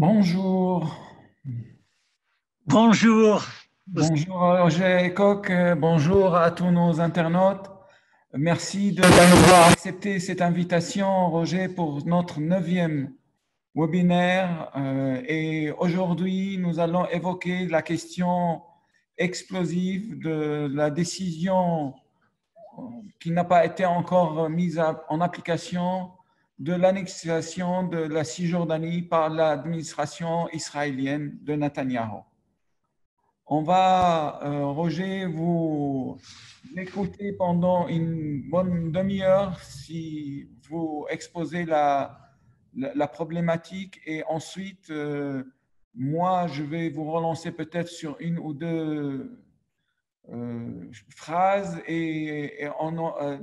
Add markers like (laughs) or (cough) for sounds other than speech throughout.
Bonjour. Bonjour. Bonjour Roger Coq, bonjour à tous nos internautes. Merci d'avoir accepté cette invitation, Roger, pour notre neuvième webinaire. Euh, et aujourd'hui, nous allons évoquer la question explosive de la décision qui n'a pas été encore mise en application de l'annexation de la Cisjordanie par l'administration israélienne de Netanyahu. On va, euh, Roger, vous écouter pendant une bonne demi-heure si vous exposez la, la, problématique et ensuite, euh, moi, je vais vous relancer peut-être sur une ou deux euh, phrases et, et en,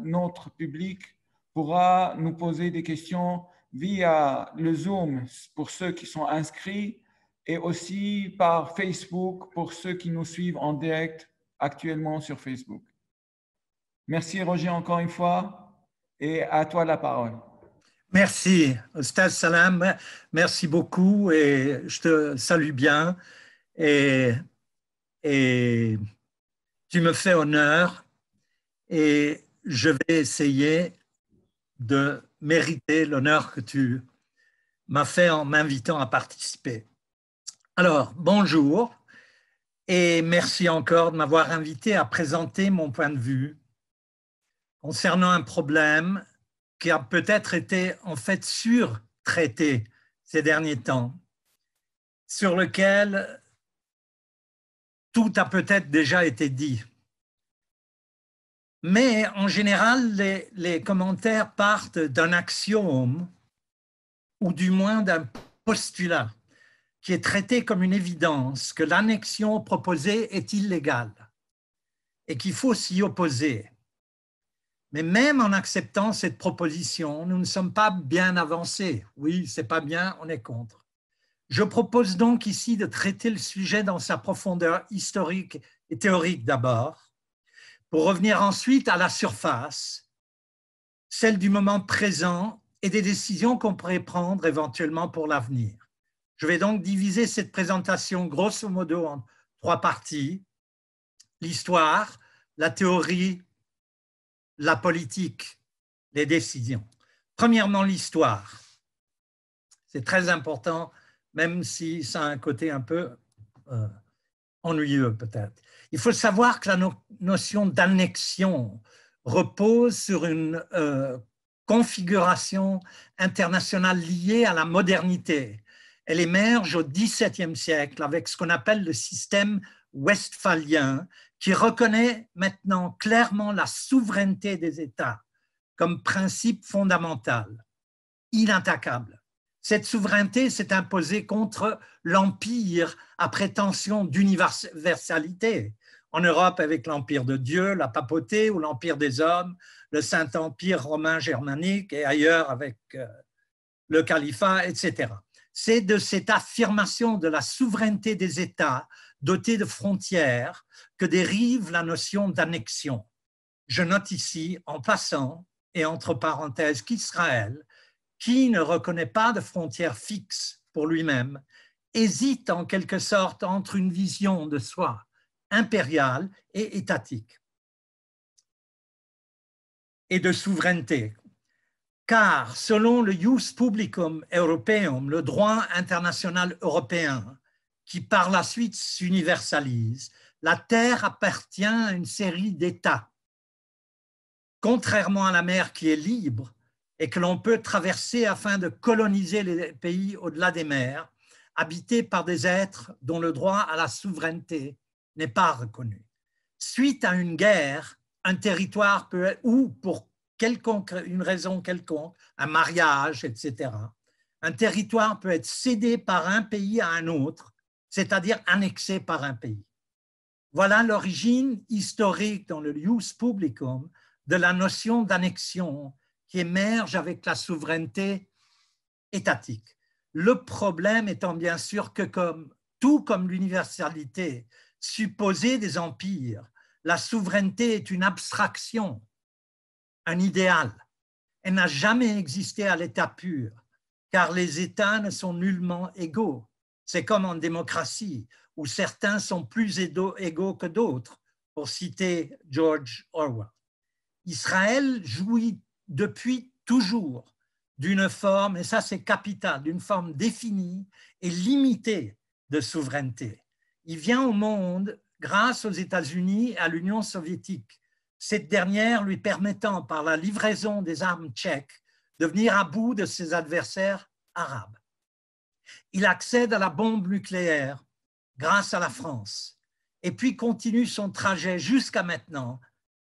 notre public pourra nous poser des questions via le Zoom pour ceux qui sont inscrits et aussi par Facebook pour ceux qui nous suivent en direct actuellement sur Facebook. Merci Roger encore une fois et à toi la parole. Merci, Stas Salam. Merci beaucoup et je te salue bien et, et tu me fais honneur et je vais essayer de mériter l'honneur que tu m'as fait en m'invitant à participer. Alors, bonjour et merci encore de m'avoir invité à présenter mon point de vue concernant un problème qui a peut-être été en fait surtraité ces derniers temps, sur lequel tout a peut-être déjà été dit. Mais en général, les, commentaires partent d'un axiome ou du moins d'un postulat qui est traité comme une évidence que l'annexion proposée est illégale et qu'il faut s'y opposer. Mais même en acceptant cette proposition, nous ne sommes pas bien avancés. Oui, c'est pas bien, on est contre. Je propose donc ici de traiter le sujet dans sa profondeur historique et théorique d'abord, pour revenir ensuite à la surface, celle du moment présent et des décisions qu'on pourrait prendre éventuellement pour l'avenir. Je vais donc diviser cette présentation grosso modo en trois parties. L'histoire, la théorie, la politique, les décisions. Premièrement, l'histoire. C'est très important, même si ça a un côté un peu euh, ennuyeux peut-être. Il faut savoir que la notion d'annexion repose sur une euh, configuration internationale liée à la modernité. Elle émerge au XVIIe siècle avec ce qu'on appelle le système westphalien, qui reconnaît maintenant clairement la souveraineté des États comme principe fondamental, inattaquable. Cette souveraineté s'est imposée contre l'Empire à prétention d'universalité, en Europe avec l'Empire de Dieu, la papauté ou l'Empire des hommes, le Saint-Empire romain germanique et ailleurs avec euh, le califat, etc. C'est de cette affirmation de la souveraineté des États dotés de frontières que dérive la notion d'annexion. Je note ici, en passant, et entre parenthèses, qu'Israël, qui ne reconnaît pas de frontières fixes pour lui-même, hésite en quelque sorte entre une vision de soi impériale et étatique et de souveraineté. Car selon le jus publicum europeum, le droit international européen, qui par la suite s'universalise, la terre appartient à une série d'États. Contrairement à la mer qui est libre et que l'on peut traverser afin de coloniser les pays au-delà des mers, habités par des êtres dont le droit à la souveraineté n'est pas reconnu. Suite à une guerre, un territoire peut, ou pour une raison quelconque, un mariage, etc., un territoire peut être cédé par un pays à un autre, c'est-à-dire annexé par un pays. Voilà l'origine historique dans le ius publicum de la notion d'annexion qui émerge avec la souveraineté étatique. Le problème étant bien sûr que comme tout comme l'universalité Supposer des empires. La souveraineté est une abstraction, un idéal. Elle n'a jamais existé à l'état pur, car les États ne sont nullement égaux. C'est comme en démocratie, où certains sont plus égaux que d'autres, pour citer George Orwell. Israël jouit depuis toujours d'une forme, et ça c'est capital, d'une forme définie et limitée de souveraineté il vient au monde grâce aux États-Unis et à l'Union soviétique, cette dernière lui permettant par la livraison des armes tchèques de venir à bout de ses adversaires arabes. Il accède à la bombe nucléaire grâce à la France et puis continue son trajet jusqu'à maintenant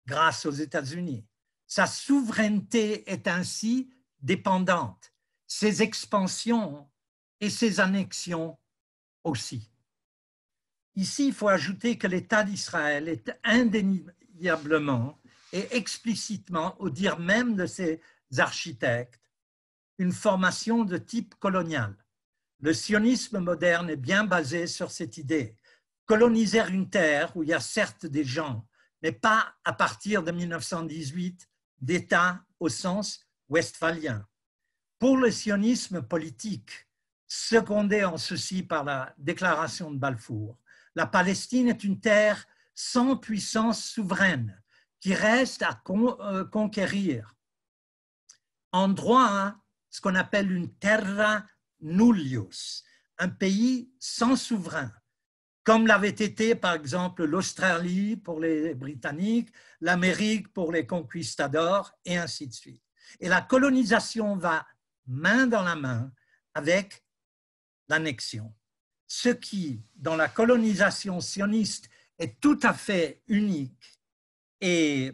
grâce aux États-Unis. Sa souveraineté est ainsi dépendante, ses expansions et ses annexions aussi. Ici, il faut ajouter que l'État d'Israël est indéniablement et explicitement, au dire même de ses architectes, une formation de type colonial. Le sionisme moderne est bien basé sur cette idée. Coloniser une terre où il y a certes des gens, mais pas à partir de 1918 d'État au sens westphalien. Pour le sionisme politique, secondé en ceci par la déclaration de Balfour, la Palestine est une terre sans puissance souveraine qui reste à euh, conquérir. En droit, hein, ce qu'on appelle une terra nullius, un pays sans souverain, comme l'avait été par exemple l'Australie pour les Britanniques, l'Amérique pour les conquistadors, et ainsi de suite. Et la colonisation va main dans la main avec l'annexion ce qui, dans la colonisation sioniste, est tout à fait unique et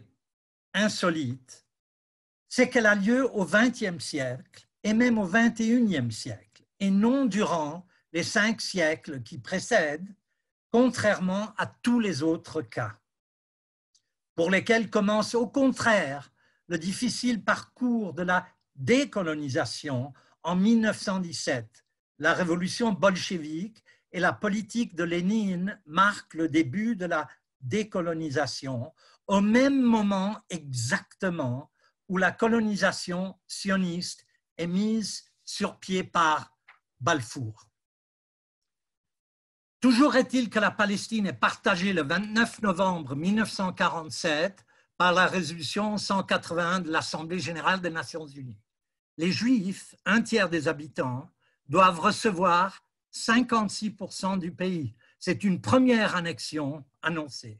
insolite, c'est qu'elle a lieu au XXe siècle et même au XXIe siècle, et non durant les cinq siècles qui précèdent, contrairement à tous les autres cas, pour lesquels commence au contraire le difficile parcours de la décolonisation en 1917, la révolution bolchevique et la politique de Lénine marque le début de la décolonisation au même moment exactement où la colonisation sioniste est mise sur pied par Balfour. Toujours est-il que la Palestine est partagée le 29 novembre 1947 par la résolution 181 de l'Assemblée générale des Nations unies. Les Juifs, un tiers des habitants, doivent recevoir 56% du pays. C'est une première annexion annoncée.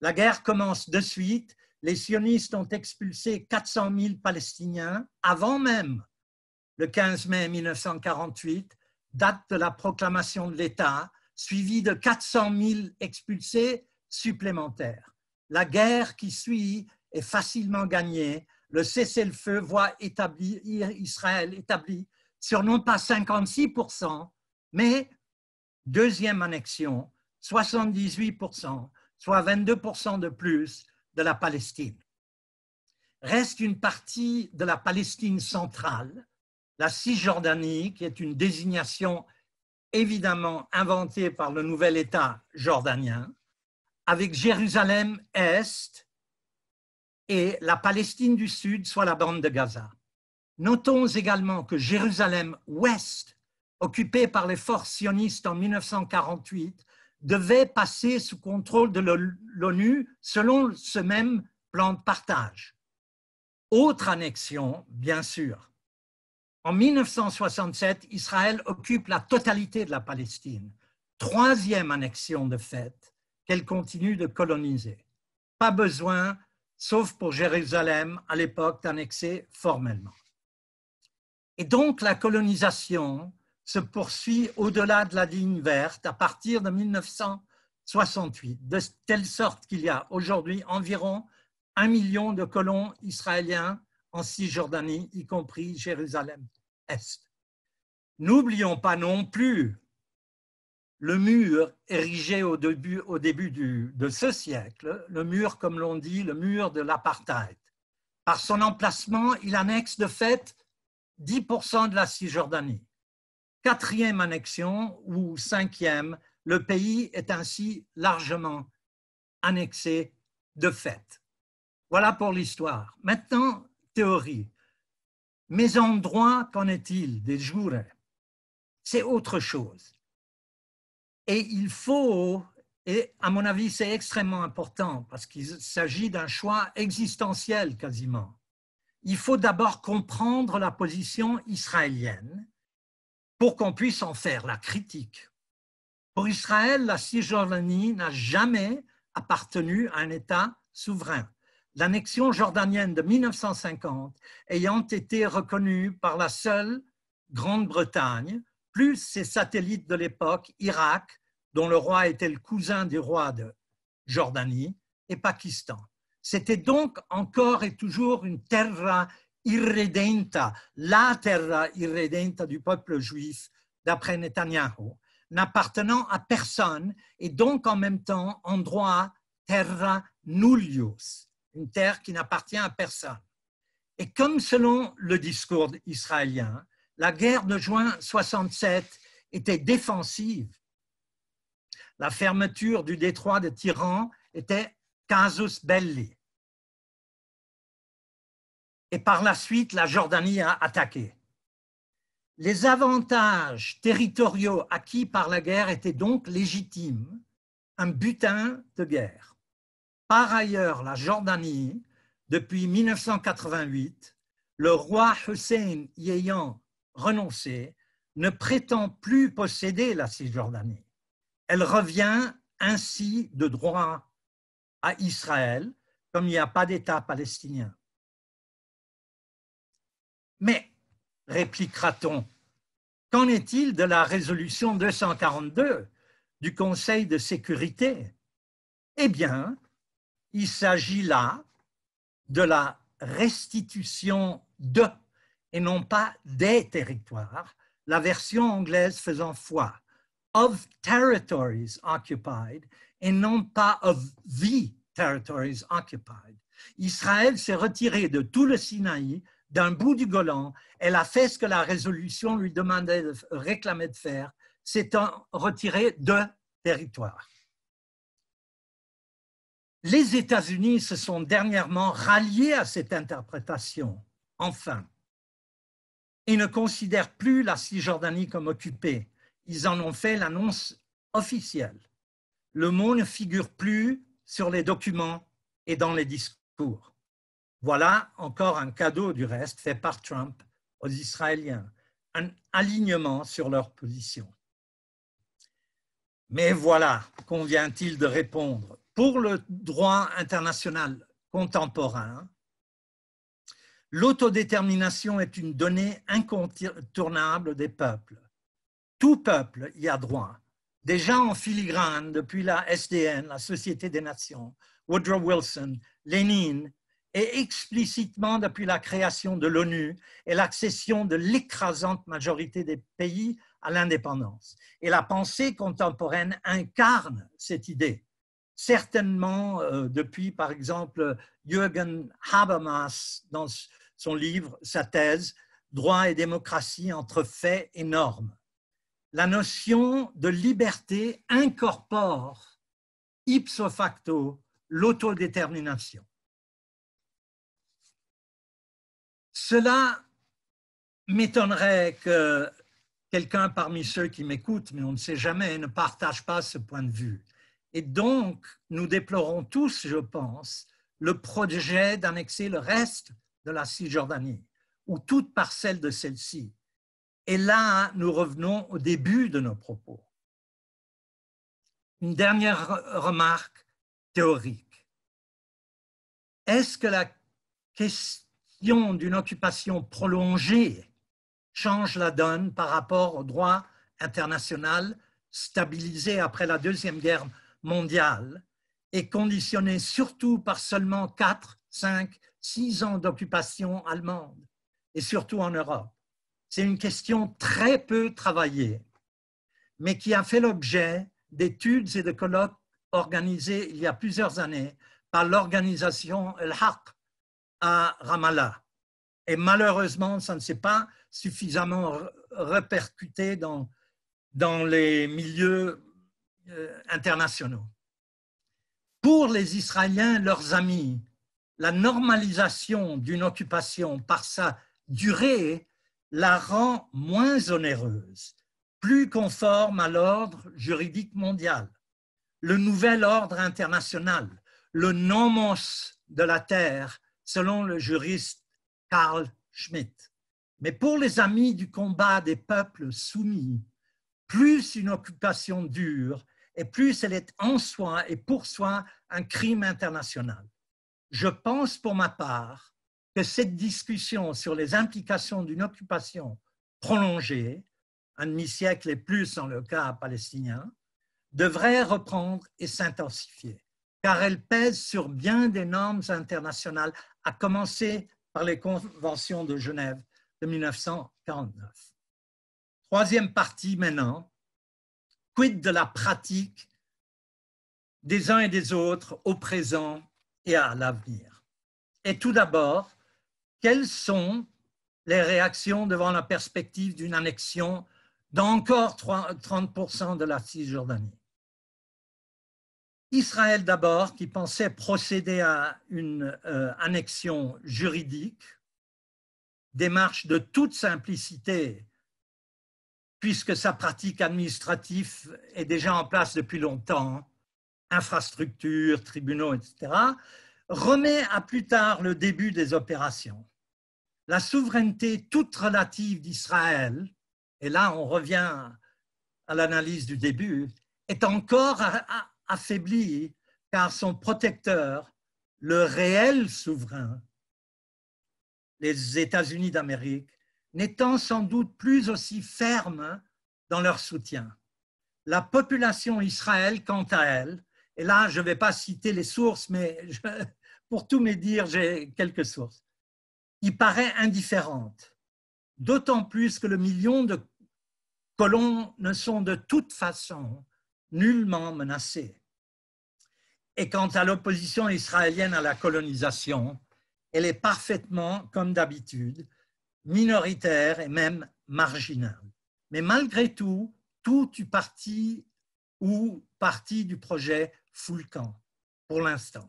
La guerre commence de suite. Les sionistes ont expulsé 400 000 Palestiniens avant même le 15 mai 1948, date de la proclamation de l'État, suivie de 400 000 expulsés supplémentaires. La guerre qui suit est facilement gagnée. Le cessez-le-feu voit Israël établi sur non pas 56%, mais, deuxième annexion, 78%, soit 22% de plus de la Palestine. Reste une partie de la Palestine centrale, la Cisjordanie, qui est une désignation évidemment inventée par le nouvel État jordanien, avec Jérusalem-Est et la Palestine du Sud, soit la bande de Gaza. Notons également que Jérusalem-Ouest occupée par les forces sionistes en 1948, devait passer sous contrôle de l'ONU selon ce même plan de partage. Autre annexion, bien sûr. En 1967, Israël occupe la totalité de la Palestine, troisième annexion de fait qu'elle continue de coloniser. Pas besoin, sauf pour Jérusalem, à l'époque, d'annexer formellement. Et donc la colonisation se poursuit au-delà de la ligne verte à partir de 1968, de telle sorte qu'il y a aujourd'hui environ un million de colons israéliens en Cisjordanie, y compris Jérusalem-Est. N'oublions pas non plus le mur érigé au début, au début du, de ce siècle, le mur, comme l'on dit, le mur de l'apartheid. Par son emplacement, il annexe de fait 10% de la Cisjordanie quatrième annexion ou cinquième, le pays est ainsi largement annexé de fait. Voilà pour l'histoire. Maintenant, théorie. Mais en droit, qu'en est-il des jours C'est autre chose. Et il faut, et à mon avis c'est extrêmement important parce qu'il s'agit d'un choix existentiel quasiment, il faut d'abord comprendre la position israélienne pour qu'on puisse en faire la critique. Pour Israël, la Cisjordanie n'a jamais appartenu à un État souverain. L'annexion jordanienne de 1950 ayant été reconnue par la seule Grande-Bretagne, plus ses satellites de l'époque, Irak, dont le roi était le cousin du roi de Jordanie, et Pakistan. C'était donc encore et toujours une terra « irredenta », la terre irredenta du peuple juif, d'après Netanyahu, n'appartenant à personne et donc en même temps en droit terra nullius, une terre qui n'appartient à personne. Et comme selon le discours israélien, la guerre de juin 67 était défensive. La fermeture du détroit de Tyran était casus belli et par la suite la Jordanie a attaqué. Les avantages territoriaux acquis par la guerre étaient donc légitimes, un butin de guerre. Par ailleurs, la Jordanie, depuis 1988, le roi Hussein y ayant renoncé, ne prétend plus posséder la Cisjordanie. Elle revient ainsi de droit à Israël, comme il n'y a pas d'État palestinien. Mais, répliquera-t-on, qu'en est-il de la résolution 242 du Conseil de sécurité Eh bien, il s'agit là de la restitution de, et non pas des territoires, la version anglaise faisant foi, of territories occupied, et non pas of the territories occupied. Israël s'est retiré de tout le Sinaï d'un bout du Golan. Elle a fait ce que la résolution lui demandait de réclamer de faire, en retirer de territoire. Les États-Unis se sont dernièrement ralliés à cette interprétation, enfin, Ils ne considèrent plus la Cisjordanie comme occupée. Ils en ont fait l'annonce officielle. Le mot ne figure plus sur les documents et dans les discours. Voilà encore un cadeau du reste fait par Trump aux Israéliens, un alignement sur leur position. Mais voilà, convient-il de répondre, pour le droit international contemporain, l'autodétermination est une donnée incontournable des peuples. Tout peuple y a droit. Déjà en filigrane depuis la SDN, la Société des Nations, Woodrow Wilson, Lénine et explicitement depuis la création de l'ONU et l'accession de l'écrasante majorité des pays à l'indépendance. Et la pensée contemporaine incarne cette idée. Certainement euh, depuis, par exemple, Jürgen Habermas, dans son livre, sa thèse, Droit et démocratie entre faits et normes. La notion de liberté incorpore ipso facto l'autodétermination. Cela m'étonnerait que quelqu'un parmi ceux qui m'écoutent, mais on ne sait jamais, ne partage pas ce point de vue. Et donc, nous déplorons tous, je pense, le projet d'annexer le reste de la Cisjordanie, ou toute parcelle de celle-ci. Et là, nous revenons au début de nos propos. Une dernière remarque théorique. Est-ce que la question d'une occupation prolongée change la donne par rapport au droit international stabilisé après la Deuxième Guerre mondiale et conditionné surtout par seulement 4, 5, 6 ans d'occupation allemande, et surtout en Europe. C'est une question très peu travaillée, mais qui a fait l'objet d'études et de colloques organisés il y a plusieurs années par l'organisation El Haq, à Ramallah. Et malheureusement, ça ne s'est pas suffisamment répercuté dans, dans les milieux euh, internationaux. Pour les Israéliens, leurs amis, la normalisation d'une occupation par sa durée la rend moins onéreuse, plus conforme à l'ordre juridique mondial, le nouvel ordre international, le nomos de la terre selon le juriste Karl Schmitt. Mais pour les amis du combat des peuples soumis, plus une occupation dure et plus elle est en soi et pour soi un crime international. Je pense pour ma part que cette discussion sur les implications d'une occupation prolongée, un demi-siècle et plus dans le cas palestinien, devrait reprendre et s'intensifier car elle pèse sur bien des normes internationales, à commencer par les conventions de Genève de 1949. Troisième partie maintenant, quid de la pratique des uns et des autres au présent et à l'avenir Et tout d'abord, quelles sont les réactions devant la perspective d'une annexion d'encore 30% de la Cisjordanie Israël d'abord, qui pensait procéder à une euh, annexion juridique, démarche de toute simplicité, puisque sa pratique administrative est déjà en place depuis longtemps, infrastructures, tribunaux, etc., remet à plus tard le début des opérations. La souveraineté toute relative d'Israël, et là on revient à l'analyse du début, est encore affaibli car son protecteur, le réel souverain, les États-Unis d'Amérique, n'étant sans doute plus aussi ferme dans leur soutien. La population israélienne, quant à elle, et là, je ne vais pas citer les sources, mais pour tout mes dire, j'ai quelques sources, y paraît indifférente, d'autant plus que le million de colons ne sont de toute façon nullement menacée. Et quant à l'opposition israélienne à la colonisation, elle est parfaitement, comme d'habitude, minoritaire et même marginale. Mais malgré tout, tout du parti ou partie du projet Fulcan pour l'instant.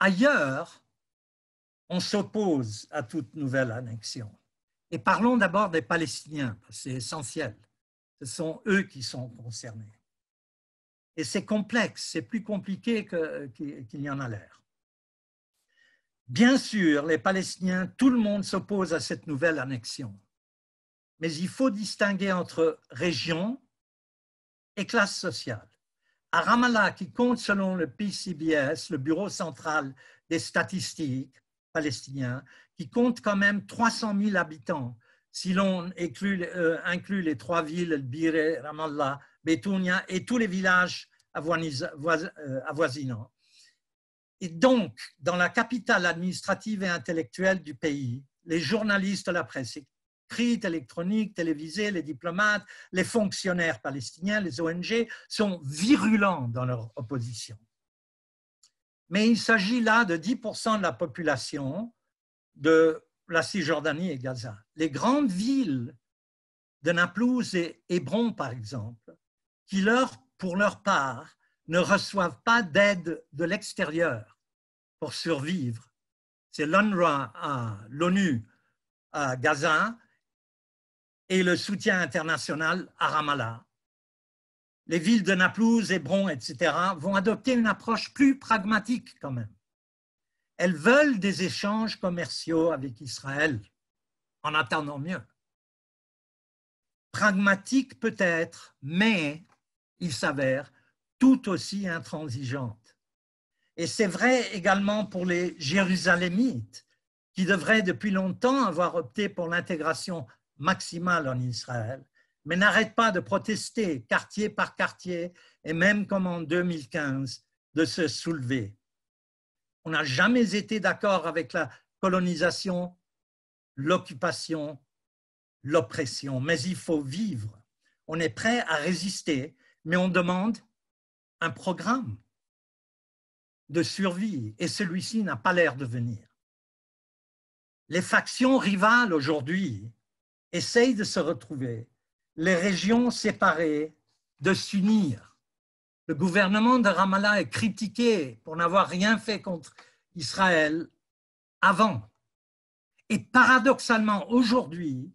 Ailleurs, on s'oppose à toute nouvelle annexion. Et parlons d'abord des Palestiniens, c'est essentiel sont eux qui sont concernés. Et c'est complexe, c'est plus compliqué qu'il n'y en a l'air. Bien sûr, les Palestiniens, tout le monde s'oppose à cette nouvelle annexion. Mais il faut distinguer entre région et classe sociale. À Ramallah, qui compte selon le PCBS, le Bureau central des statistiques palestiniens, qui compte quand même 300 000 habitants, si l'on inclut les euh, trois villes, Biré, Ramallah, Betounia et tous les villages euh, avoisinants. Et donc, dans la capitale administrative et intellectuelle du pays, les journalistes de la presse écrite, électronique, télévisée, les diplomates, les fonctionnaires palestiniens, les ONG, sont virulents dans leur opposition. Mais il s'agit là de 10% de la population de la Cisjordanie et Gaza. Les grandes villes de Naplouse et Hébron, par exemple, qui, leur, pour leur part, ne reçoivent pas d'aide de l'extérieur pour survivre. C'est l'UNRWA l'ONU à Gaza et le soutien international à Ramallah. Les villes de Naplouse, Hébron, etc. vont adopter une approche plus pragmatique quand même elles veulent des échanges commerciaux avec Israël, en attendant mieux. Pragmatique peut-être, mais il s'avère tout aussi intransigeante. Et c'est vrai également pour les Jérusalémites, qui devraient depuis longtemps avoir opté pour l'intégration maximale en Israël, mais n'arrêtent pas de protester quartier par quartier et même comme en 2015, de se soulever. On n'a jamais été d'accord avec la colonisation, l'occupation, l'oppression, mais il faut vivre. On est prêt à résister, mais on demande un programme de survie et celui-ci n'a pas l'air de venir. Les factions rivales aujourd'hui essayent de se retrouver, les régions séparées de s'unir. Le gouvernement de Ramallah est critiqué pour n'avoir rien fait contre Israël avant. Et paradoxalement, aujourd'hui,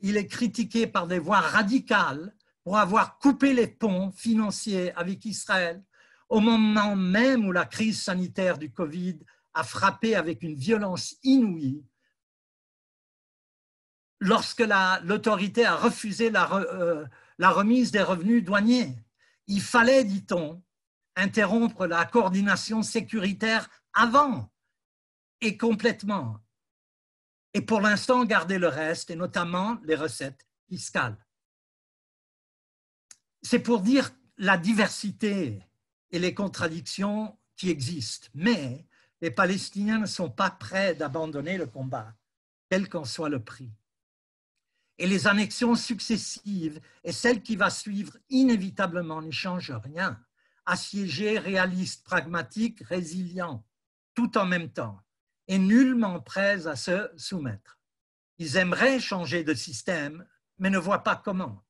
il est critiqué par des voix radicales pour avoir coupé les ponts financiers avec Israël au moment même où la crise sanitaire du Covid a frappé avec une violence inouïe, lorsque l'autorité a refusé euh, la remise des revenus douaniers. Il fallait, dit-on, interrompre la coordination sécuritaire avant et complètement, et pour l'instant garder le reste, et notamment les recettes fiscales. C'est pour dire la diversité et les contradictions qui existent, mais les Palestiniens ne sont pas prêts d'abandonner le combat, quel qu'en soit le prix et les annexions successives et celle qui va suivre inévitablement n'y changent rien. Assiégés, réalistes, pragmatiques, résilients, tout en même temps, et nullement prêts à se soumettre. Ils aimeraient changer de système, mais ne voient pas comment.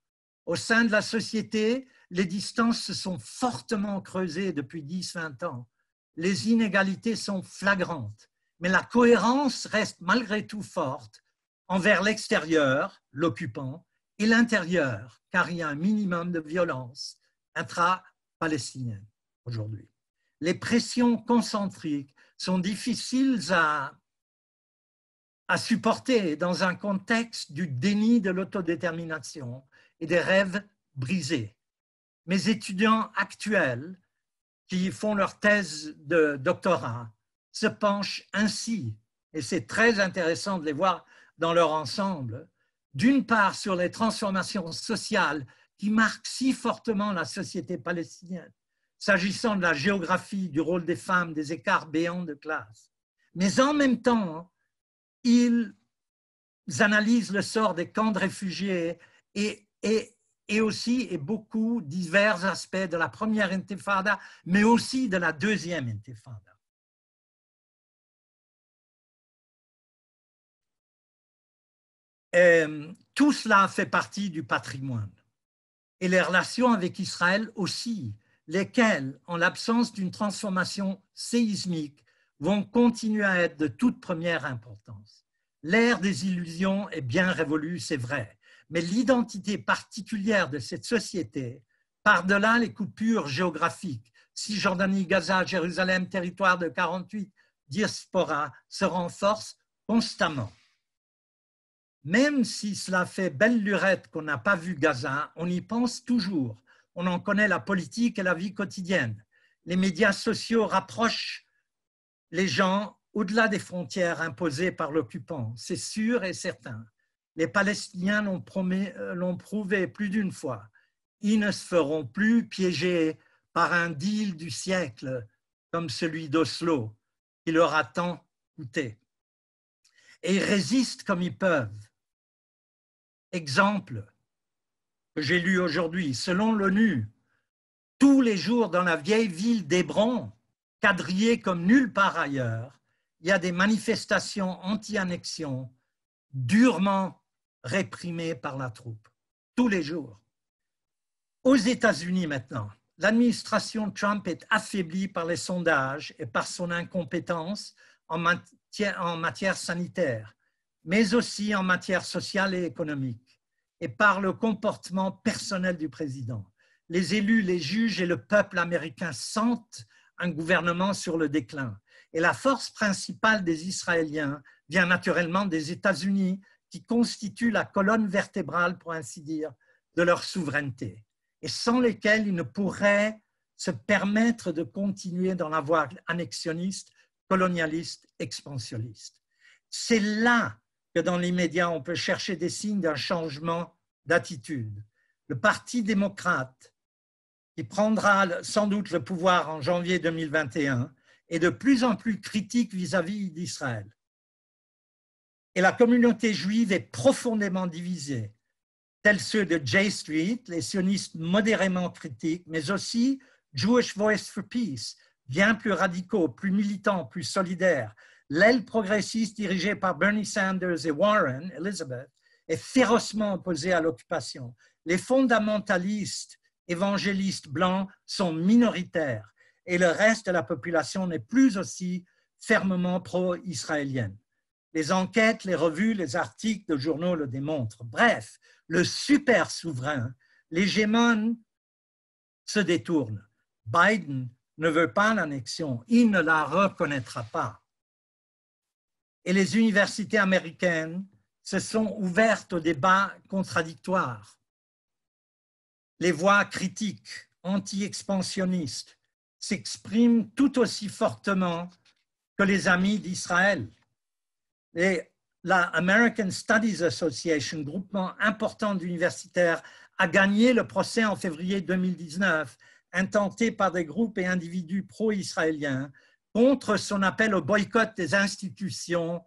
Au sein de la société, les distances se sont fortement creusées depuis 10-20 ans. Les inégalités sont flagrantes, mais la cohérence reste malgré tout forte envers l'extérieur, l'occupant, et l'intérieur, car il y a un minimum de violence intra-palestinienne aujourd'hui. Les pressions concentriques sont difficiles à, à supporter dans un contexte du déni de l'autodétermination et des rêves brisés. Mes étudiants actuels qui font leur thèse de doctorat se penchent ainsi, et c'est très intéressant de les voir dans leur ensemble, d'une part sur les transformations sociales qui marquent si fortement la société palestinienne, s'agissant de la géographie, du rôle des femmes, des écarts béants de classe. Mais en même temps, ils analysent le sort des camps de réfugiés et, et, et aussi, et beaucoup, divers aspects de la première intifada, mais aussi de la deuxième intifada. Euh, tout cela fait partie du patrimoine. Et les relations avec Israël aussi, lesquelles, en l'absence d'une transformation séismique, vont continuer à être de toute première importance. L'ère des illusions est bien révolue, c'est vrai, mais l'identité particulière de cette société, par-delà les coupures géographiques, Cisjordanie, Gaza, Jérusalem, territoire de 48, diaspora, se renforce constamment. Même si cela fait belle lurette qu'on n'a pas vu Gaza, on y pense toujours. On en connaît la politique et la vie quotidienne. Les médias sociaux rapprochent les gens au-delà des frontières imposées par l'occupant, c'est sûr et certain. Les Palestiniens l'ont euh, prouvé plus d'une fois. Ils ne se feront plus piéger par un deal du siècle comme celui d'Oslo, qui leur a tant coûté. Et ils résistent comme ils peuvent. Exemple que j'ai lu aujourd'hui, selon l'ONU, tous les jours dans la vieille ville d'Hébron, quadrillée comme nulle part ailleurs, il y a des manifestations anti-annexion durement réprimées par la troupe, tous les jours. Aux États-Unis maintenant, l'administration Trump est affaiblie par les sondages et par son incompétence en matière, en matière sanitaire, mais aussi en matière sociale et économique et par le comportement personnel du président. Les élus, les juges et le peuple américain sentent un gouvernement sur le déclin. Et la force principale des Israéliens vient naturellement des États-Unis, qui constituent la colonne vertébrale, pour ainsi dire, de leur souveraineté, et sans lesquels ils ne pourraient se permettre de continuer dans la voie annexionniste, colonialiste, expansionniste. C'est là que dans l'immédiat, on peut chercher des signes d'un changement d'attitude. Le Parti démocrate, qui prendra sans doute le pouvoir en janvier 2021, est de plus en plus critique vis-à-vis d'Israël. Et la communauté juive est profondément divisée, tels ceux de J Street, les sionistes modérément critiques, mais aussi Jewish Voice for Peace, bien plus radicaux, plus militants, plus solidaires, L'aile progressiste dirigée par Bernie Sanders et Warren, Elizabeth, est férocement opposée à l'occupation. Les fondamentalistes évangélistes blancs sont minoritaires et le reste de la population n'est plus aussi fermement pro-israélienne. Les enquêtes, les revues, les articles de journaux le démontrent. Bref, le super souverain, l'hégémon se détourne. Biden ne veut pas l'annexion, il ne la reconnaîtra pas et les universités américaines se sont ouvertes aux débats contradictoires. Les voix critiques, anti-expansionnistes, s'expriment tout aussi fortement que les amis d'Israël. Et la American Studies Association, groupement important d'universitaires, a gagné le procès en février 2019, intenté par des groupes et individus pro-israéliens contre son appel au boycott des institutions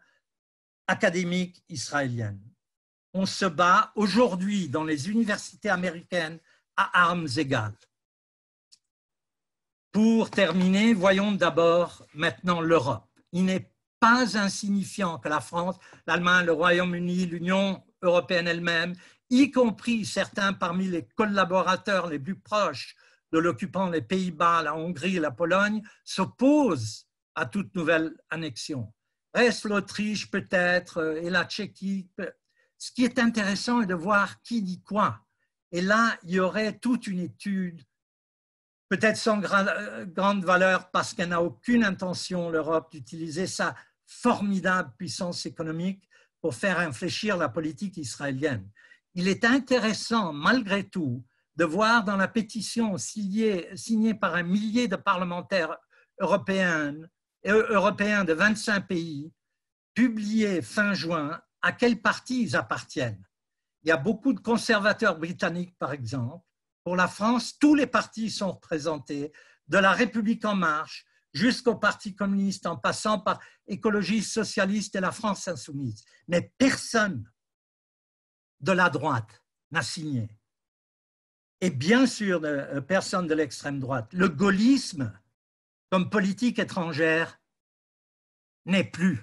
académiques israéliennes. On se bat aujourd'hui dans les universités américaines à armes égales. Pour terminer, voyons d'abord maintenant l'Europe. Il n'est pas insignifiant que la France, l'Allemagne, le Royaume-Uni, l'Union européenne elle-même, y compris certains parmi les collaborateurs les plus proches de l'occupant, les Pays-Bas, la Hongrie, la Pologne, s'opposent à toute nouvelle annexion. Reste l'Autriche peut-être euh, et la Tchéquie. Ce qui est intéressant est de voir qui dit quoi. Et là, il y aurait toute une étude, peut-être sans euh, grande valeur parce qu'elle n'a aucune intention, l'Europe, d'utiliser sa formidable puissance économique pour faire infléchir la politique israélienne. Il est intéressant, malgré tout, de voir dans la pétition signée, par un millier de parlementaires européens, euh, européens de 25 pays, publiée fin juin, à quel parti ils appartiennent. Il y a beaucoup de conservateurs britanniques, par exemple. Pour la France, tous les partis sont représentés, de la République en marche jusqu'au Parti communiste, en passant par écologistes, socialiste et la France insoumise. Mais personne de la droite n'a signé et bien sûr de, euh, personnes de l'extrême droite. Le gaullisme, comme politique étrangère, n'est plus.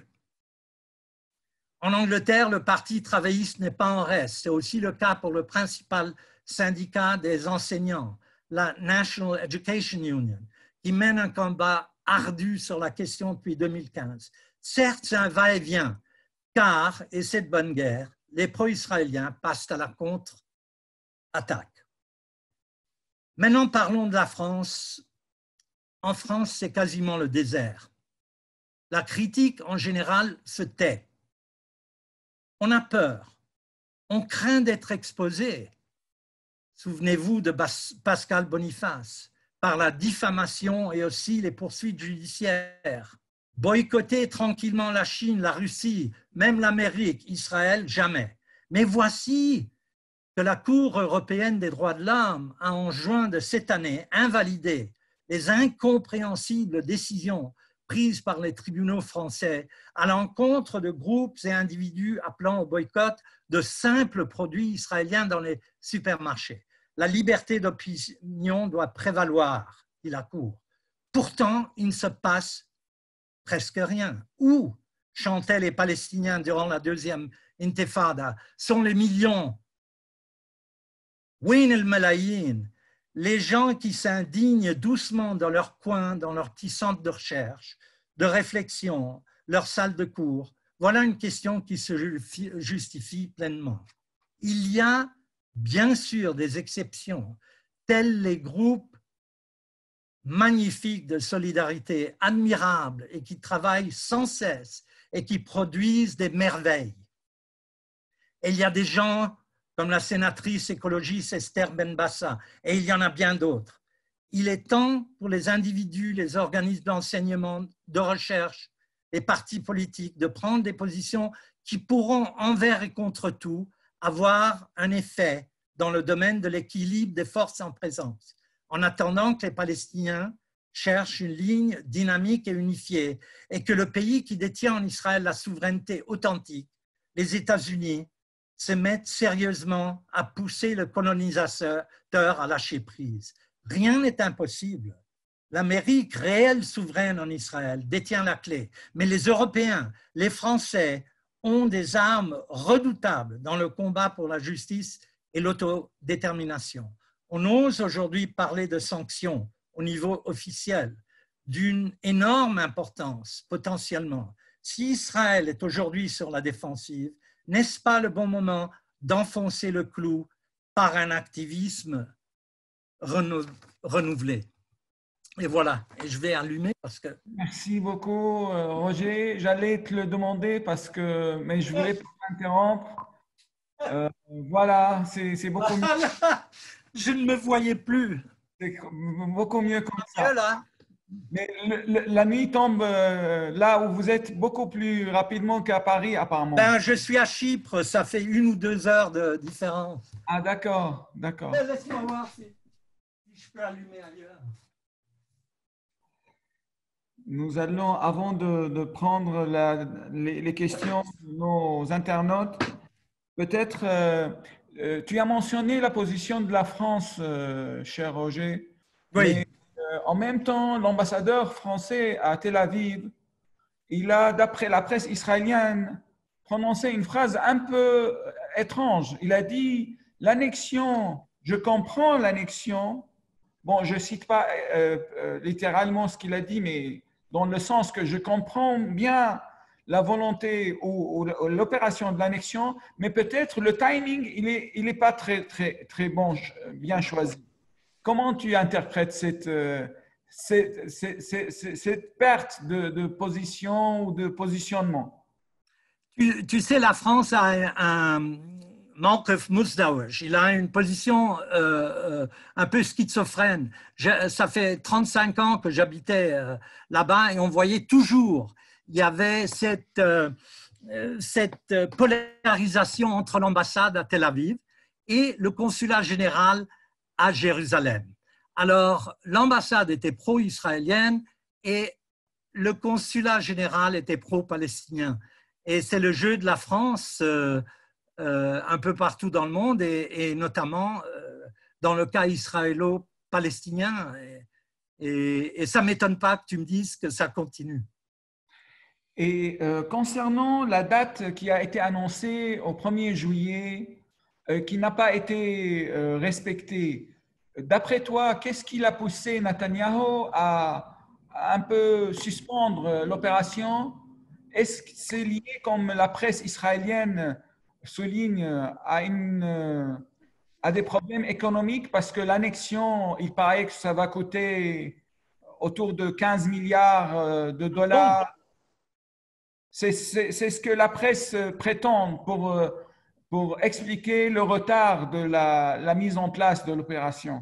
En Angleterre, le Parti travailliste n'est pas en reste. C'est aussi le cas pour le principal syndicat des enseignants, la National Education Union, qui mène un combat ardu sur la question depuis 2015. Certes, c'est un va-et-vient, car, et c'est de bonne guerre, les pro-israéliens passent à la contre-attaque. Maintenant, parlons de la France. En France, c'est quasiment le désert. La critique, en général, se tait. On a peur. On craint d'être exposé. Souvenez-vous de Pascal Boniface, par la diffamation et aussi les poursuites judiciaires. Boycotter tranquillement la Chine, la Russie, même l'Amérique, Israël, jamais. Mais voici que la Cour européenne des droits de l'homme a en juin de cette année invalidé les incompréhensibles décisions prises par les tribunaux français à l'encontre de groupes et individus appelant au boycott de simples produits israéliens dans les supermarchés. La liberté d'opinion doit prévaloir, dit la Cour. Pourtant, il ne se passe presque rien. Où chantaient les Palestiniens durant la deuxième intifada Sont les millions les gens qui s'indignent doucement dans leur coin, dans leur petit centre de recherche, de réflexion, leur salle de cours, voilà une question qui se justifie pleinement. Il y a bien sûr des exceptions, tels les groupes magnifiques de solidarité, admirables et qui travaillent sans cesse et qui produisent des merveilles. il y a des gens comme la sénatrice écologiste Esther Benbassa, et il y en a bien d'autres. Il est temps pour les individus, les organismes d'enseignement, de recherche, les partis politiques de prendre des positions qui pourront, envers et contre tout, avoir un effet dans le domaine de l'équilibre des forces en présence, en attendant que les Palestiniens cherchent une ligne dynamique et unifiée, et que le pays qui détient en Israël la souveraineté authentique, les États-Unis, se mettent sérieusement à pousser le colonisateur à lâcher prise. Rien n'est impossible. L'Amérique réelle souveraine en Israël détient la clé, mais les Européens, les Français ont des armes redoutables dans le combat pour la justice et l'autodétermination. On ose aujourd'hui parler de sanctions au niveau officiel, d'une énorme importance potentiellement. Si Israël est aujourd'hui sur la défensive, n'est-ce pas le bon moment d'enfoncer le clou par un activisme renouvelé Et voilà, Et je vais allumer parce que... Merci beaucoup, euh, Roger. J'allais te le demander parce que... Mais je voulais pas t'interrompre. Euh, voilà, c'est beaucoup mieux. (laughs) je ne me voyais plus. C'est beaucoup mieux comme ça. Mais le, la nuit tombe euh, là où vous êtes beaucoup plus rapidement qu'à Paris, apparemment. Ben, je suis à Chypre, ça fait une ou deux heures de différence. Ah, d'accord, d'accord. Laisse-moi voir si, je peux allumer ailleurs. Nous allons, avant de, prendre les, questions de nos internautes, peut-être, euh, euh, tu as mentionné la position de la France, cher Roger. Oui. Euh, en même temps, l'ambassadeur français à Tel Aviv, il a, d'après la presse israélienne, prononcé une phrase un peu euh, étrange. Il a dit, l'annexion, je comprends l'annexion. Bon, je ne cite pas euh, littéralement ce qu'il a dit, mais dans le sens que je comprends bien la volonté ou, l'opération de l'annexion, mais peut-être le timing, il n'est il est pas très, très, très bon, bien choisi. Comment tu interprètes cette, euh, perte de, position ou de positionnement tu, sais, la France a un, manque de Il a une position euh, euh, un peu schizophrène. ça fait 35 ans que j'habitais là-bas et on voyait toujours, il y avait cette polarisation entre l'ambassade à Tel Aviv et le consulat général à Jérusalem. Alors, l'ambassade était pro-israélienne et le consulat général était pro-palestinien. Et c'est le jeu de la France euh, euh, un peu partout dans le monde et, notamment euh, dans le cas israélo-palestinien. Et, ça m'étonne pas que tu me dises que ça continue. Et concernant la date qui a été annoncée au 1er juillet euh, qui n'a pas été euh, respecté. D'après toi, qu'est-ce qui l'a poussé Netanyahu à, un peu suspendre euh, l'opération Est-ce que c'est lié, comme la presse israélienne souligne, à, une, à des problèmes économiques Parce que l'annexion, il paraît que ça va coûter autour de 15 milliards de dollars. C'est ce que la presse prétend pour pour expliquer le retard de la, mise en place de l'opération.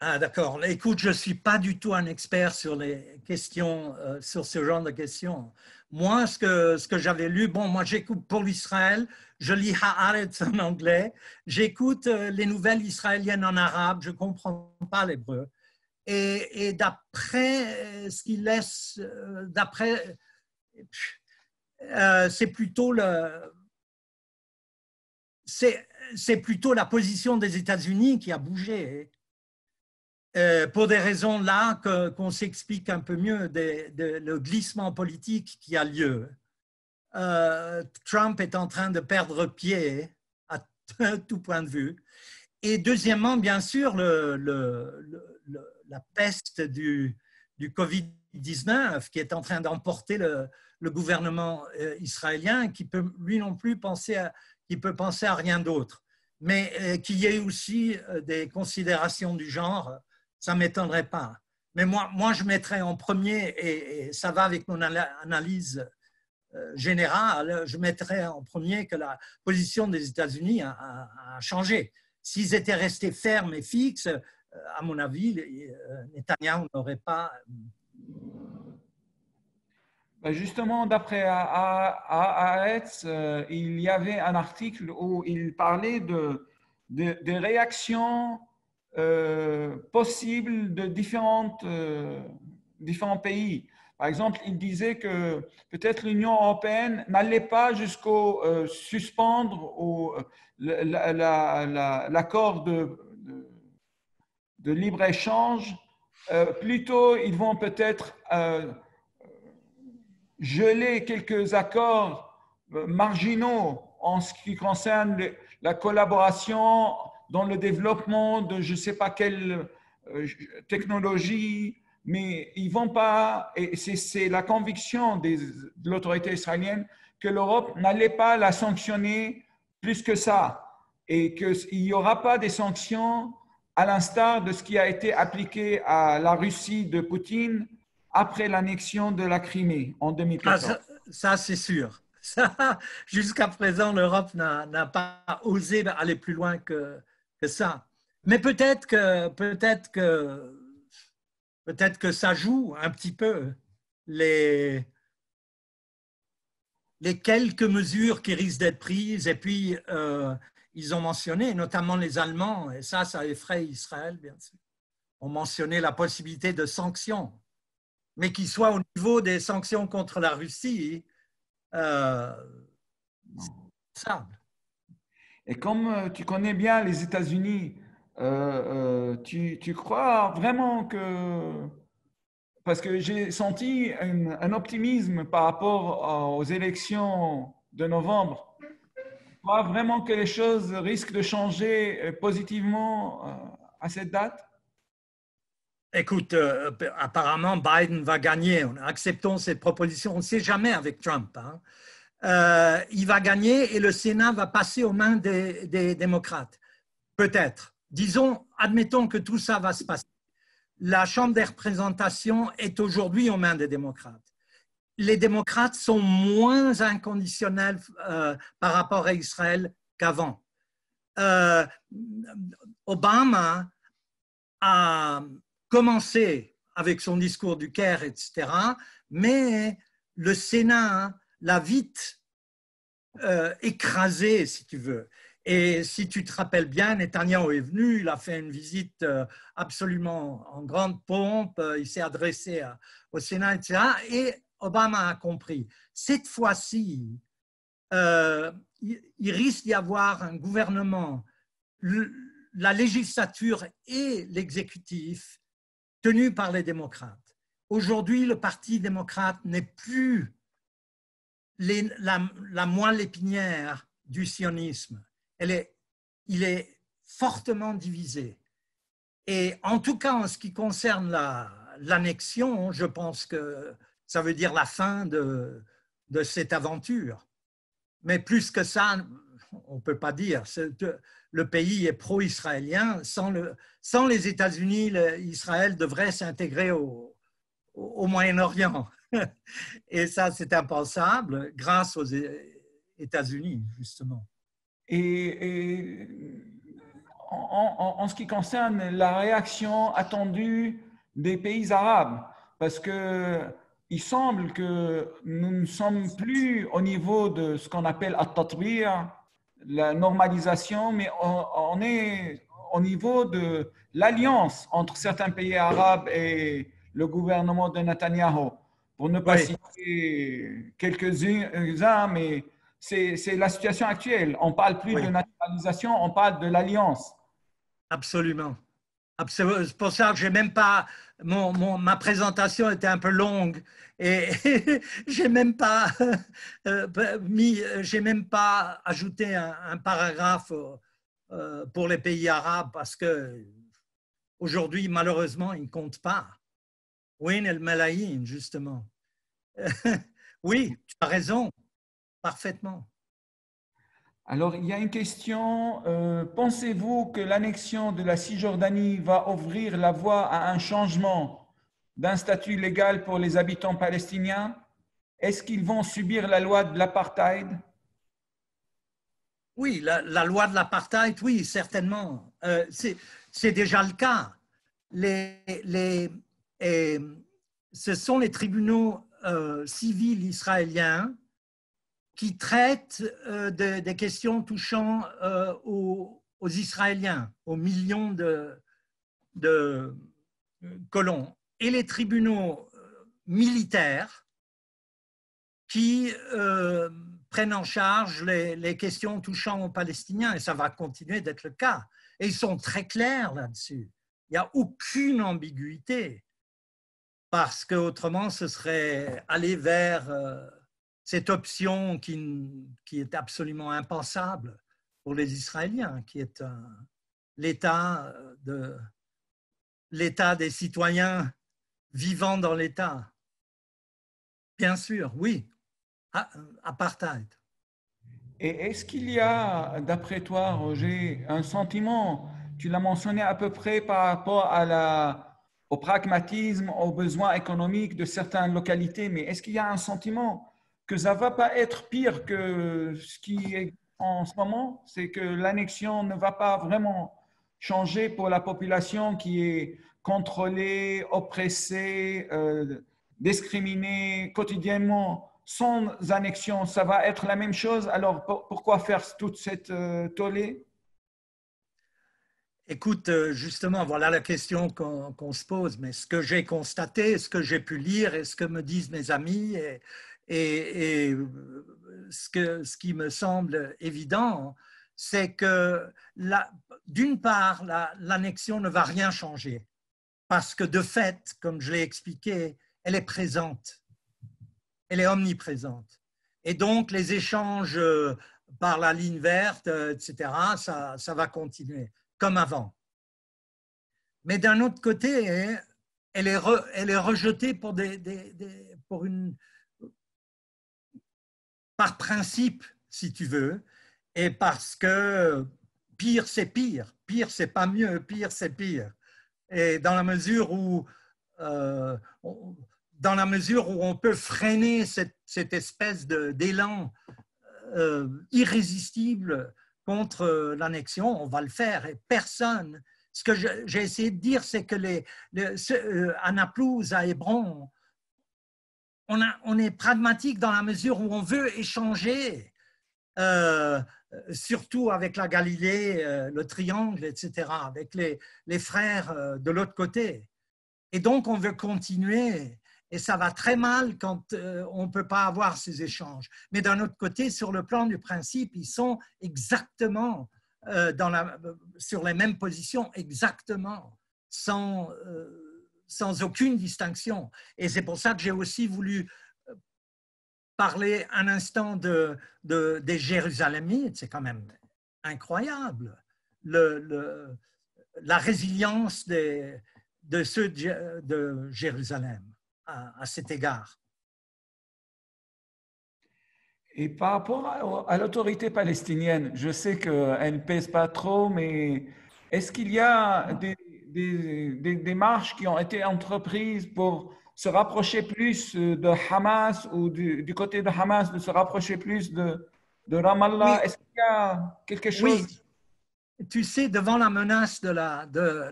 Ah, d'accord. Écoute, je ne suis pas du tout un expert sur les questions, euh, sur ce genre de questions. Moi, ce que, ce que j'avais lu, bon, moi, j'écoute pour l'Israël, je lis Haaretz en anglais, j'écoute euh, les nouvelles israéliennes en arabe, je ne comprends pas l'hébreu. Et, et d'après euh, ce qu'il laisse, d'après, c'est plutôt le, c'est plutôt la position des États-Unis qui a bougé, hein. euh, pour des raisons là qu'on s'explique un peu mieux, de, le glissement politique qui a lieu. Euh, Trump est en train de perdre pied hein, à (laughs) tout point de vue. Et deuxièmement, bien sûr, la peste du Covid-19 qui est en train d'emporter le, gouvernement euh, israélien, qui peut lui non plus penser à qui peut penser à rien d'autre. Mais euh, qu'il y ait aussi euh, des considérations du genre, ça ne m'étonnerait pas. Mais moi, moi, je mettrais en premier, et, ça va avec mon analyse euh, générale, je mettrais en premier que la position des États-Unis a, a, changé. S'ils étaient restés fermes et fixes, à mon avis, Netanyahu n'aurait pas euh, justement, d'après Aetz, euh, il y avait un article où il parlait de, réactions euh, possibles de différentes, différents pays. Par exemple, il disait que peut-être l'Union européenne n'allait pas jusqu'au suspendre l'accord de, de libre-échange. plutôt, ils vont peut-être geler quelques accords euh, marginaux en ce qui concerne la collaboration dans le développement de je ne sais pas quelle euh, technologie, mais ils vont pas, et c'est la conviction des, de l'autorité israélienne que l'Europe n'allait pas la sanctionner plus que ça et qu'il n'y aura pas des sanctions à l'instar de ce qui a été appliqué à la Russie de Poutine après l'annexion de la Crimée en 2014. Ah, ça, c'est sûr. (laughs) Jusqu'à présent, l'Europe n'a pas osé aller plus loin que, ça. Mais peut-être que, peut-être que, peut-être que ça joue un petit peu les, les quelques mesures qui risquent d'être prises. Et puis, euh, ils ont mentionné, notamment les Allemands, et ça, ça effraie Israël, bien sûr, ont mentionné la possibilité de sanctions mais qui soit au niveau des sanctions contre la Russie, euh, Et comme euh, tu connais bien les États-Unis, euh, euh, tu, crois vraiment que... Parce que j'ai senti un, un, optimisme par rapport aux élections de novembre. Tu crois vraiment que les choses risquent de changer positivement à cette date écoute, euh, apparemment Biden va gagner, acceptons cette proposition, on ne sait jamais avec Trump. Hein. Euh, il va gagner et le Sénat va passer aux mains des, démocrates. Peut-être. Disons, admettons que tout ça va se passer. La Chambre des représentations est aujourd'hui aux mains des démocrates. Les démocrates sont moins inconditionnels euh, par rapport à Israël qu'avant. Obama a commencé avec son discours du Caire, etc. Mais le Sénat l'a vite euh, écrasé, si tu veux. Et si tu te rappelles bien, Netanyahu est venu, il a fait une visite euh, absolument en grande pompe, euh, il s'est adressé au Sénat, etc. Et Obama a compris. Cette fois-ci, il risque d'y avoir un gouvernement, la législature et l'exécutif tenu par les démocrates. Aujourd'hui, le Parti démocrate n'est plus la, moelle épinière du sionisme. Elle est, il est fortement divisé. Et en tout cas, en ce qui concerne l'annexion, je pense que ça veut dire la fin de cette aventure. Mais plus que ça, on ne peut pas dire. Le pays est pro-israélien. Sans, les États-Unis, Israël devrait s'intégrer au, Moyen-Orient. (laughs) Et ça, c'est impensable grâce aux États-Unis, justement. Et, en, ce qui concerne la réaction attendue des pays arabes, parce que il semble que nous ne sommes plus au niveau de ce qu'on appelle at la normalisation, mais on, est au niveau de l'alliance entre certains pays arabes et le gouvernement de Netanyahu. Pour ne pas citer quelques-uns, mais c'est la situation actuelle. On parle plus de normalisation, on parle de l'alliance. Absolument. C'est pour ça que pas. ma présentation était un peu longue et (laughs) j'ai même pas euh, j'ai même pas ajouté un, paragraphe euh, euh, pour les pays arabes parce que aujourd'hui, malheureusement, ils ne comptent pas. El Malayin, justement. (laughs) oui, tu as raison, parfaitement. Alors, il y a une question. Euh, pensez-vous que l'annexion de la Cisjordanie va ouvrir la voie à un changement d'un statut légal pour les habitants palestiniens Est-ce qu'ils vont subir la loi de l'apartheid Oui, la, loi de l'apartheid, oui, certainement. Euh, c'est déjà le cas. Euh, ce sont les tribunaux civils israéliens qui traite euh, des, questions touchant euh, aux, Israéliens, aux millions de, euh, colons, et les tribunaux militaires qui prennent en charge les, les, questions touchant aux Palestiniens, et ça va continuer d'être le cas. Et ils sont très clairs là-dessus. Il n'y a aucune ambiguïté, parce qu'autrement, ce serait aller vers cette option qui, qui, est absolument impensable pour les Israéliens, qui est euh, l'état euh, de, des citoyens vivant dans l'État. Bien sûr, oui, euh, apartheid. Et est-ce qu'il y a, d'après toi, Roger, un sentiment, tu l'as mentionné à peu près par rapport à la, au pragmatisme, aux besoins économiques de certaines localités, mais est-ce qu'il y a un sentiment que ça va pas être pire que ce qui est en ce moment, c'est que l'annexion ne va pas vraiment changer pour la population qui est contrôlée, oppressée, euh, discriminée quotidiennement. Sans annexion, ça va être la même chose. Alors pourquoi faire toute cette euh, tollée Écoute, euh, justement, voilà la question qu'on se pose. Mais ce que j'ai constaté, ce que j'ai pu lire et ce que me disent mes amis et, et, euh, ce, ce, qui me semble évident, c'est que d'une part, l'annexion ne va rien changer, parce que de fait, comme je l'ai expliqué, elle est présente, elle est omniprésente. Et donc, les échanges euh, par la ligne verte, euh, etc., ça, ça va continuer, comme avant. Mais d'un autre côté, elle est, elle est rejetée pour, des, des, pour une, par principe, si tu veux, et parce que pire, c'est pire, pire, c'est pas mieux, pire, c'est pire. Et dans la mesure où, euh, dans la mesure où on peut freiner cette, espèce d'élan euh, irrésistible contre l'annexion, on va le faire et personne. Ce que j'ai essayé de dire, c'est que les, euh, Naplouse, à Hébron, on, est pragmatique dans la mesure où on veut échanger, euh, surtout avec la Galilée, euh, le triangle, etc., avec les, frères euh, de l'autre côté. Et donc, on veut continuer. Et ça va très mal quand on ne peut pas avoir ces échanges. Mais d'un autre côté, sur le plan du principe, ils sont exactement sur les mêmes positions, exactement, sans sans aucune distinction. Et c'est pour ça que j'ai aussi voulu euh, parler un instant de, des Jérusalemites. C'est quand même incroyable. la résilience des, de ceux de, Jérusalem à, cet égard. Et par rapport à, à l'autorité palestinienne, je sais qu'elle ne pèse pas trop, mais est-ce qu'il y a des, des, démarches qui ont été entreprises pour se rapprocher plus euh, de Hamas ou du, côté de Hamas, de se rapprocher plus de, de Ramallah. Est-ce qu'il y a quelque chose tu sais, devant la menace de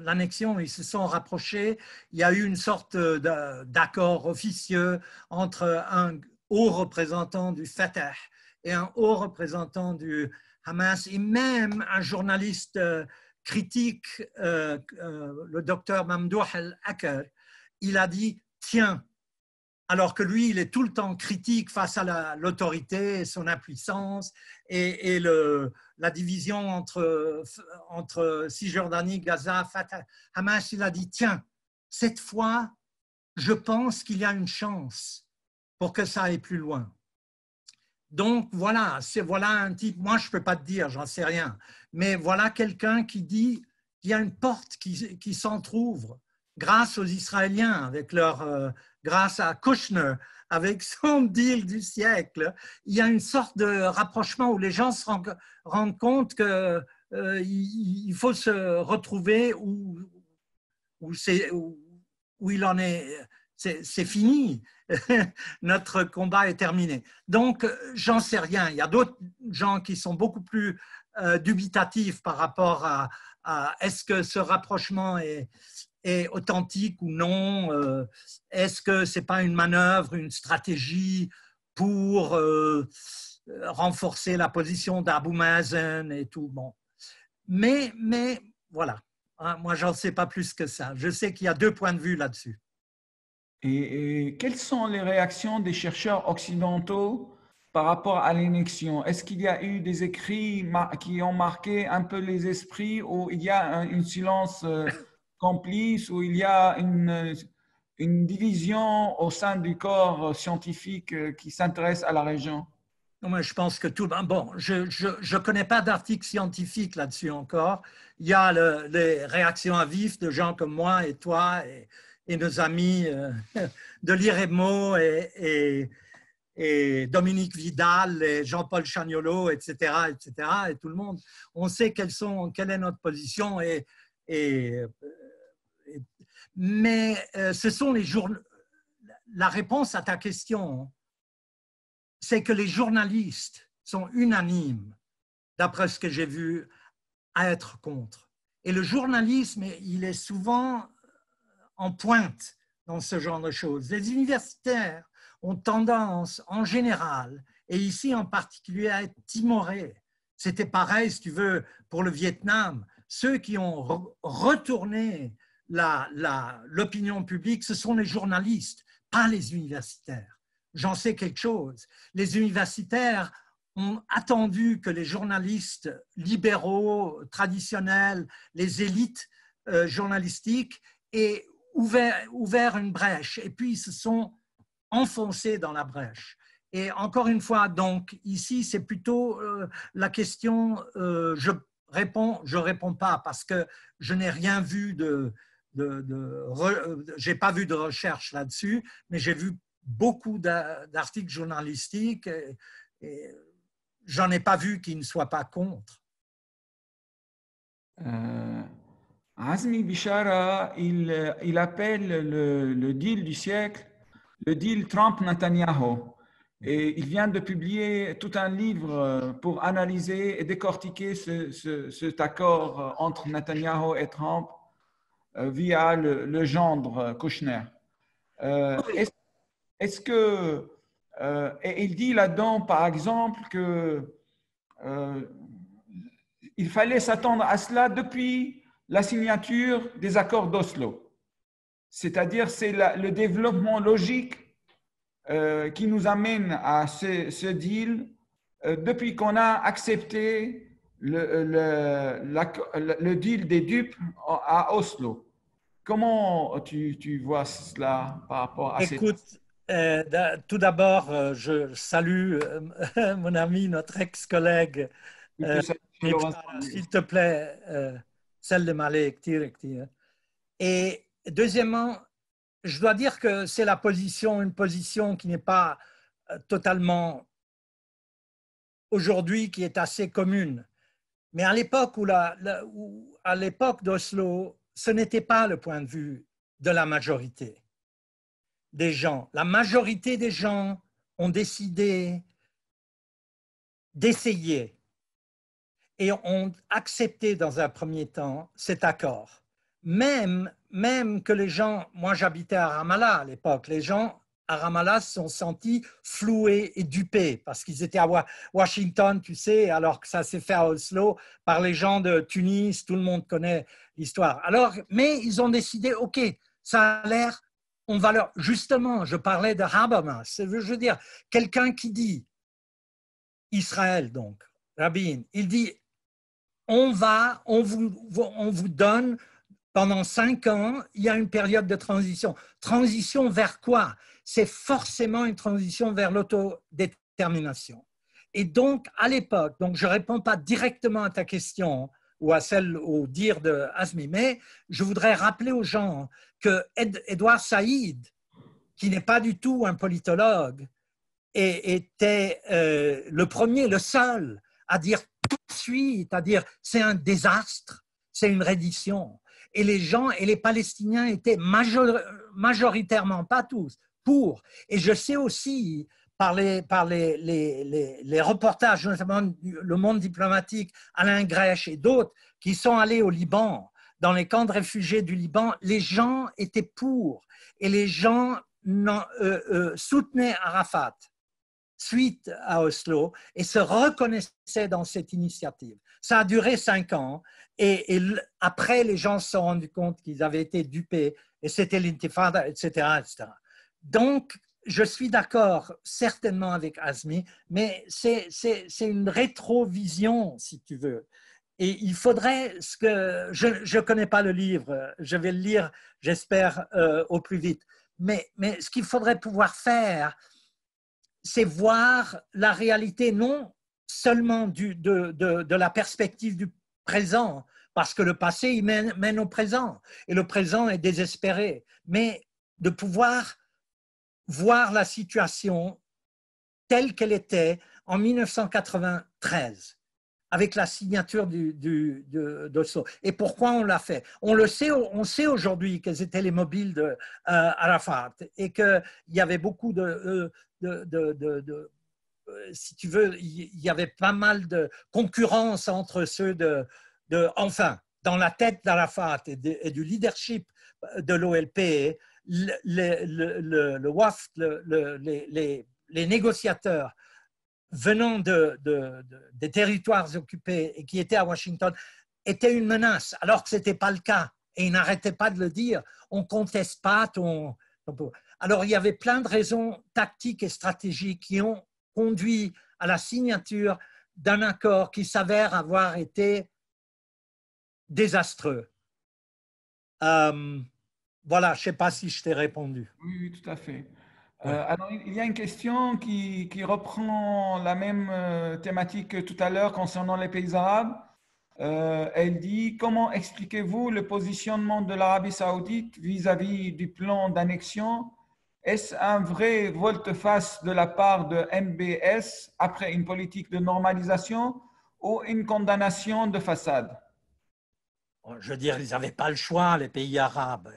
l'annexion, la, de ils se sont rapprochés. Il y a eu une sorte d'accord officieux entre un haut représentant du Fatah et un haut représentant du Hamas, et même un journaliste euh, critique euh, euh, le docteur Mamdouh Al-Aker. Il a dit Tiens, alors que lui, il est tout le temps critique face à l'autorité, et son impuissance et, la division entre, entre Cisjordanie, Gaza, Fatah, Hamas. Il a dit Tiens, cette fois, je pense qu'il y a une chance pour que ça aille plus loin. Donc voilà, c'est voilà un type. Moi, je ne peux pas te dire, j'en sais rien. Mais voilà quelqu'un qui dit qu'il y a une porte qui, qui s'entr'ouvre grâce aux Israéliens, avec leur, euh, grâce à Kushner, avec (laughs) son deal du siècle. Il y a une sorte de rapprochement où les gens se rendent, compte que euh, faut se retrouver où il en est c'est fini. (laughs) Notre combat est terminé. Donc, euh, j'en sais rien. Il y a d'autres gens qui sont beaucoup plus euh, dubitatifs par rapport à, est-ce que ce rapprochement est, authentique ou non euh, Est-ce que c'est pas une manœuvre, une stratégie pour renforcer la position d'Abu Mazen et tout bon. mais, mais voilà, hein, moi, j'en sais pas plus que ça. Je sais qu'il y a deux points de vue là-dessus. Et, quelles sont les réactions des chercheurs occidentaux par rapport à l'élection Est-ce qu'il y a eu des écrits qui ont marqué un peu les esprits ou il y a un, une silence euh, complice ou il y a une, euh, division au sein du corps euh, scientifique qui s'intéresse à la région je pense que tout. Ben, bon, je ne connais pas d'article scientifique là-dessus encore. Il y a les réactions à vif de gens comme moi et toi et, et nos amis euh, (laughs) de l'IREMO et, et, et, Dominique Vidal et Jean-Paul Chagnolot, etc., etc., et tout le monde. On sait quelles sont, quelle est notre position. Et, et euh, mais euh, ce sont les journaux. La réponse à ta question, hein, c'est que les journalistes sont unanimes, d'après ce que j'ai vu, à être contre. Et le journalisme, il est souvent en pointe dans ce genre de choses. Les universitaires ont tendance, en général, et ici en particulier, à être timorés. C'était pareil, si tu veux, pour le Vietnam. Ceux qui ont retourné l'opinion la, l'opinion publique, ce sont les journalistes, pas les universitaires. J'en sais quelque chose. Les universitaires ont attendu que les journalistes libéraux, traditionnels, les élites euh, journalistiques et ouvert, une brèche et puis ils se sont enfoncés dans la brèche. Et encore une fois, donc ici, c'est plutôt euh, la question, euh, je réponds, je réponds pas parce que je n'ai rien vu de, de, euh, j'ai pas vu de recherche là-dessus, mais j'ai vu beaucoup d'articles journalistiques et, et j'en ai pas vu qui ne soient pas contre. Azmi Bishara, il, il appelle le, deal du siècle le deal Trump-Netanyahu. Et il vient de publier tout un livre euh, pour analyser et décortiquer ce, cet accord euh, entre Netanyahu et Trump euh, via le, gendre Kouchner. Est-ce que. et il dit là-dedans, par exemple, que il fallait s'attendre à cela depuis la signature des accords d'Oslo. C'est-à-dire, c'est le développement logique euh, qui nous amène à ce, deal euh, depuis qu'on a accepté le, euh, deal des dupes à Oslo. Comment tu, vois cela par rapport à Écoute, tout d'abord, je salue (laughs) mon ami, notre ex-collègue. S'il te plaît, de Malé et et deuxièmement je dois dire que c'est la position une position qui n'est pas euh, totalement aujourd'hui qui est assez commune mais à l'époque où, la, où à l'époque d'Oslo ce n'était pas le point de vue de la majorité des gens. La majorité des gens ont décidé d'essayer et ont accepté dans un premier temps cet accord. Même, même que les gens, moi j'habitais à Ramallah à l'époque, les gens à Ramallah se sont sentis floués et dupés parce qu'ils étaient à Washington, tu sais, alors que ça s'est fait à Oslo par les gens de Tunis, tout le monde connaît l'histoire. Alors, mais ils ont décidé, OK, ça a l'air, on va leur. Justement, je parlais de Habermas, je veux dire, quelqu'un qui dit, Israël donc, Rabin, il dit on va, on vous, donne pendant cinq ans, il y a une période de transition. Transition vers quoi C'est forcément une transition vers l'autodétermination. Et donc, à l'époque, donc je ne réponds pas directement à ta question ou à celle au dire de Azmi, mais je voudrais rappeler aux gens que Edouard Saïd, qui n'est pas du tout un politologue, et était euh, le premier, le seul à dire c'est-à-dire c'est un désastre, c'est une reddition. Et les gens et les Palestiniens étaient majoritairement, pas tous, pour. Et je sais aussi par les, reportages, notamment Le Monde diplomatique, Alain Grèche et d'autres, qui sont allés au Liban, dans les camps de réfugiés du Liban, les gens étaient pour et les gens euh, euh, soutenaient Arafat suite à Oslo et se reconnaissaient dans cette initiative. Ça a duré cinq ans et, après, les gens se sont rendus compte qu'ils avaient été dupés et c'était l'intifada, etc., etc. Donc, je suis d'accord certainement avec Azmi, mais c'est une rétrovision, si tu veux. Et il faudrait ce que je ne connais pas le livre, je vais le lire, j'espère, euh, au plus vite. Mais, mais ce qu'il faudrait pouvoir faire, c'est voir la réalité non seulement du, de, de, de, la perspective du présent, parce que le passé il mène, mène au présent, et le présent est désespéré, mais de pouvoir voir la situation telle qu'elle était en 1993 avec la signature du, du, de, de Et pourquoi on l'a fait On le sait, on sait aujourd'hui quels étaient les mobiles d'Arafat euh, et qu'il y avait beaucoup de, euh, de, euh, si tu veux, il y, avait pas mal de concurrence entre ceux de, enfin, dans la tête d'Arafat et, et, du leadership de l'OLP, le, le, WAF, les, négociateurs venant de, des territoires occupés et qui étaient à Washington, étaient une menace, alors que ce n'était pas le cas. Et ils n'arrêtaient pas de le dire. On ne conteste pas ton, ton... Alors, il y avait plein de raisons tactiques et stratégiques qui ont conduit à la signature d'un accord qui s'avère avoir été désastreux. Euh, voilà, je ne sais pas si je t'ai répondu. Oui, tout à fait. Euh, alors, il y a une question qui, reprend la même euh, thématique que tout à l'heure concernant les pays arabes. elle dit Comment expliquez-vous le positionnement de l'Arabie saoudite vis à -vis du plan d'annexion est-ce un vrai volte-face de la part de MBS après une politique de normalisation ou une condamnation de façade oh, Je veux dire, ils n'avaient pas le choix, les pays arabes.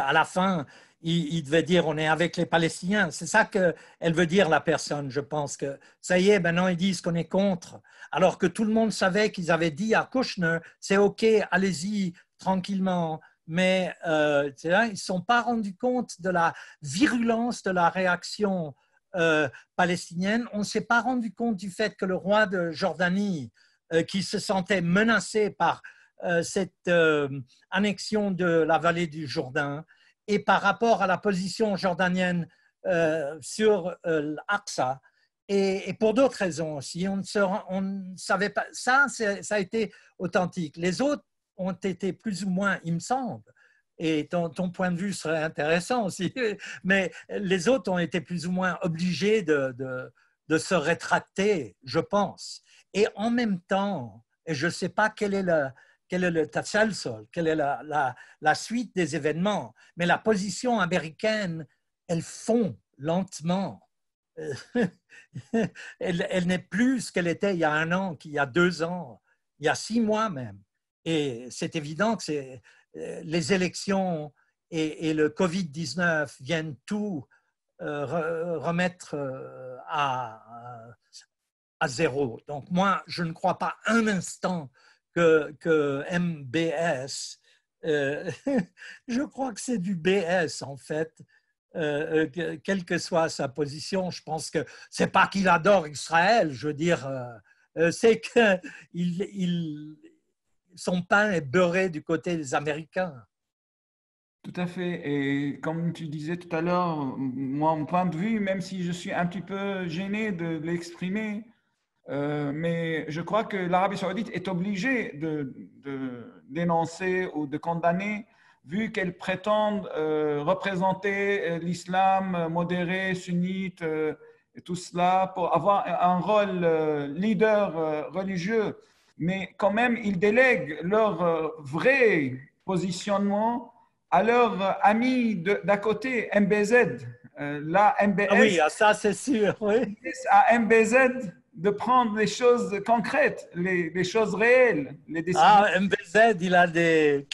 à la fin, ils, devaient dire on est avec les Palestiniens. C'est ça qu'elle veut dire, la personne, je pense. que Ça y est, maintenant ils disent qu'on est contre. Alors que tout le monde savait qu'ils avaient dit à Kushner « c'est OK, allez-y tranquillement mais euh, ils ne sont pas rendus compte de la virulence de la réaction euh, palestinienne. On ne s'est pas rendu compte du fait que le roi de Jordanie, euh, qui se sentait menacé par cette annexion de la vallée du Jourdain, et par rapport à la position jordanienne sur l'Aqsa, et, pour d'autres raisons aussi, on ne, on savait pas. Ça, ça a été authentique. Les autres ont été plus ou moins, il me semble, et ton, point de vue serait intéressant aussi, (laughs) mais les autres ont été plus ou moins obligés de, se rétracter, je pense. Et en même temps, et je ne sais pas quel est le, quel est le sol, quelle est la, suite des événements, mais la position américaine, elle fond lentement. (laughs) elle, elle n'est plus ce qu'elle était il y a un an, qu'il y a deux ans, il y a six mois même. Et c'est évident que euh, les élections et, le Covid-19 viennent tout euh, remettre euh, à, à, zéro. Donc moi, je ne crois pas un instant que, MBS, (laughs) je crois que c'est du BS en fait. quelle que soit sa position, je pense que c'est pas qu'il adore Israël, je veux dire, c'est qu'il (laughs) son pain est beurré du côté des Américains. Tout à fait. Et comme tu disais tout à l'heure, moi, mon point de vue, même si je suis un petit peu gêné de l'exprimer, euh, mais je crois que l'Arabie saoudite est obligée de, dénoncer ou de condamner, vu qu'elle prétend euh, représenter euh, l'islam modéré, sunnite, et tout cela, pour avoir un rôle leader religieux mais quand même, ils délèguent leur euh, vrai positionnement à leur euh, ami d'à côté, MBZ. Euh, là, MBS. Ah oui, ah, ça c'est sûr. Oui. À MBZ de prendre les choses concrètes, les, choses réelles, les décisions. Ah, MBZ, il a des,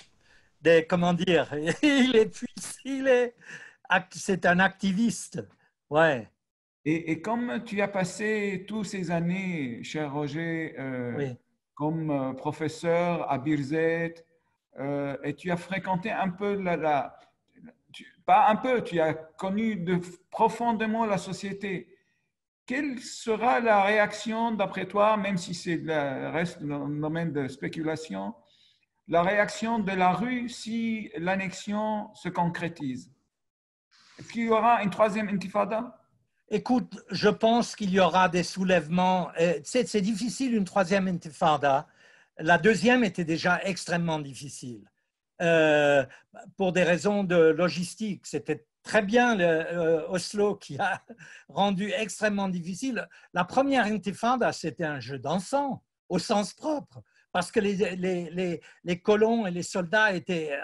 des comment dire, (laughs) il est, il c'est un activiste, ouais. Et, comme tu as passé toutes ces années, cher Roger, oui comme euh, professeur à Birzeit, euh, et tu as fréquenté un peu la, pas un peu, tu as connu profondément la société. Quelle sera la réaction, d'après toi, même si c'est le reste d'un domaine de spéculation, la réaction de la rue si l'annexion se concrétise Est-ce qu'il y aura une troisième intifada écoute, je pense qu'il y aura des soulèvements. Euh, c'est difficile une troisième intifada. La deuxième était déjà extrêmement difficile. Euh, pour des raisons de logistique. C'était très bien le, euh, Oslo qui a (laughs) rendu extrêmement difficile. La première intifada, c'était un jeu d'enfant au sens propre, parce que les, les, les, les, colons et les soldats étaient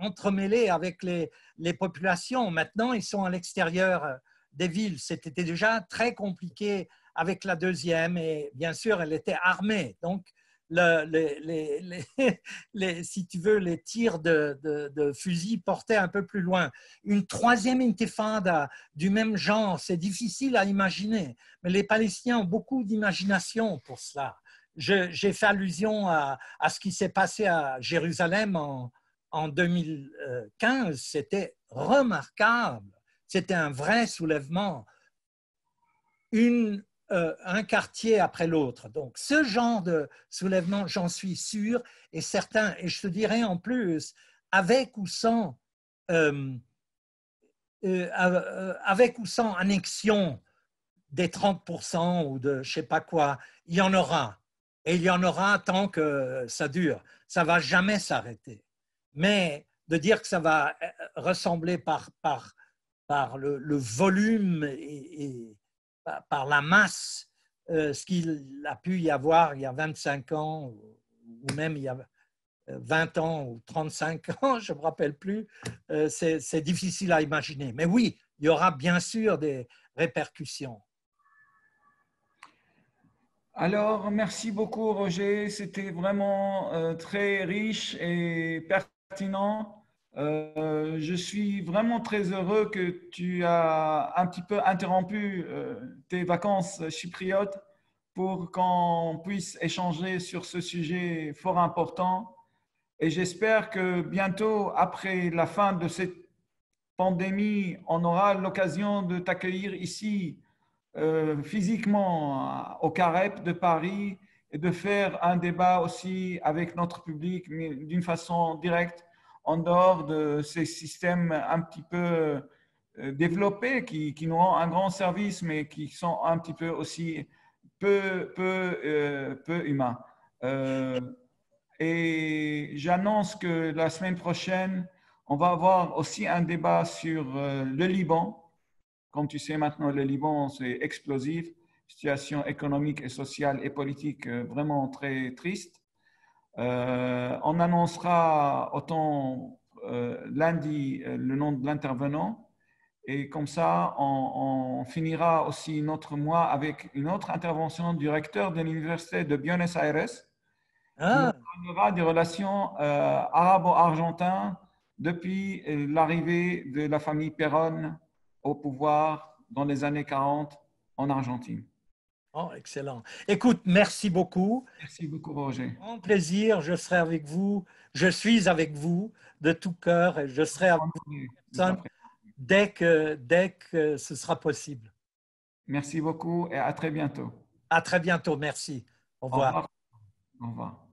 entremêlés avec les, populations. Maintenant, ils sont à l'extérieur des villes. C'était déjà très compliqué avec la deuxième et bien sûr, elle était armée. Donc, (laughs) si tu veux, les tirs de, de, fusil portaient un peu plus loin. Une troisième intifada du même genre, c'est difficile à imaginer, mais les Palestiniens ont beaucoup d'imagination pour cela. J'ai fait allusion à, ce qui s'est passé à Jérusalem en 2015, c'était remarquable c'était un vrai soulèvement, euh, un quartier après l'autre. Donc ce genre de soulèvement, j'en suis sûr et certain, et je te dirais en plus, avec ou sans, euh, euh, annexion des 30% ou de je sais pas quoi, il y en aura. Et il y en aura tant que ça dure. Ça va jamais s'arrêter. Mais de dire que ça va ressembler par, par par le, volume et, par la masse, euh, ce qu'il a pu y avoir il y a 25 ans, ou même il y a 20 euh, ans ou 35 ans, (laughs) je ne me rappelle plus, euh, c'est difficile à imaginer. Mais oui, il y aura bien sûr des répercussions. Alors, merci beaucoup, Roger. C'était vraiment très riche et pertinent. Euh, je suis vraiment très heureux que tu as un petit peu interrompu euh, tes vacances chypriotes pour qu'on puisse échanger sur ce sujet fort important. Et j'espère que bientôt, après la fin de cette pandémie, on aura l'occasion de t'accueillir ici euh, physiquement au Carep de Paris et de faire un débat aussi avec notre public, mais d'une façon directe en dehors de ces systèmes un petit peu euh, développés qui, qui nous rendent un grand service, mais qui sont un petit peu aussi peu, peu, euh, peu humains. Euh, et j'annonce que la semaine prochaine, on va avoir aussi un débat sur le Liban. Comme tu sais maintenant, le Liban, c'est explosif. Situation économique et sociale et politique vraiment très triste. Euh, on annoncera autant euh, lundi euh, le nom de l'intervenant et comme ça, on, finira aussi notre mois avec une autre intervention du recteur de l'université de Buenos Aires. Ah. qui parlera des relations arabo argentin depuis l'arrivée de la famille Perón au pouvoir dans les années 40 en Argentine. Oh, excellent. Écoute, merci beaucoup. Merci beaucoup, Roger. Mon plaisir. Je serai avec vous. Je suis avec vous de tout cœur et je serai avec vous dès que, dès que ce sera possible. Merci beaucoup et à très bientôt. À très bientôt. Merci. Au revoir. Au revoir.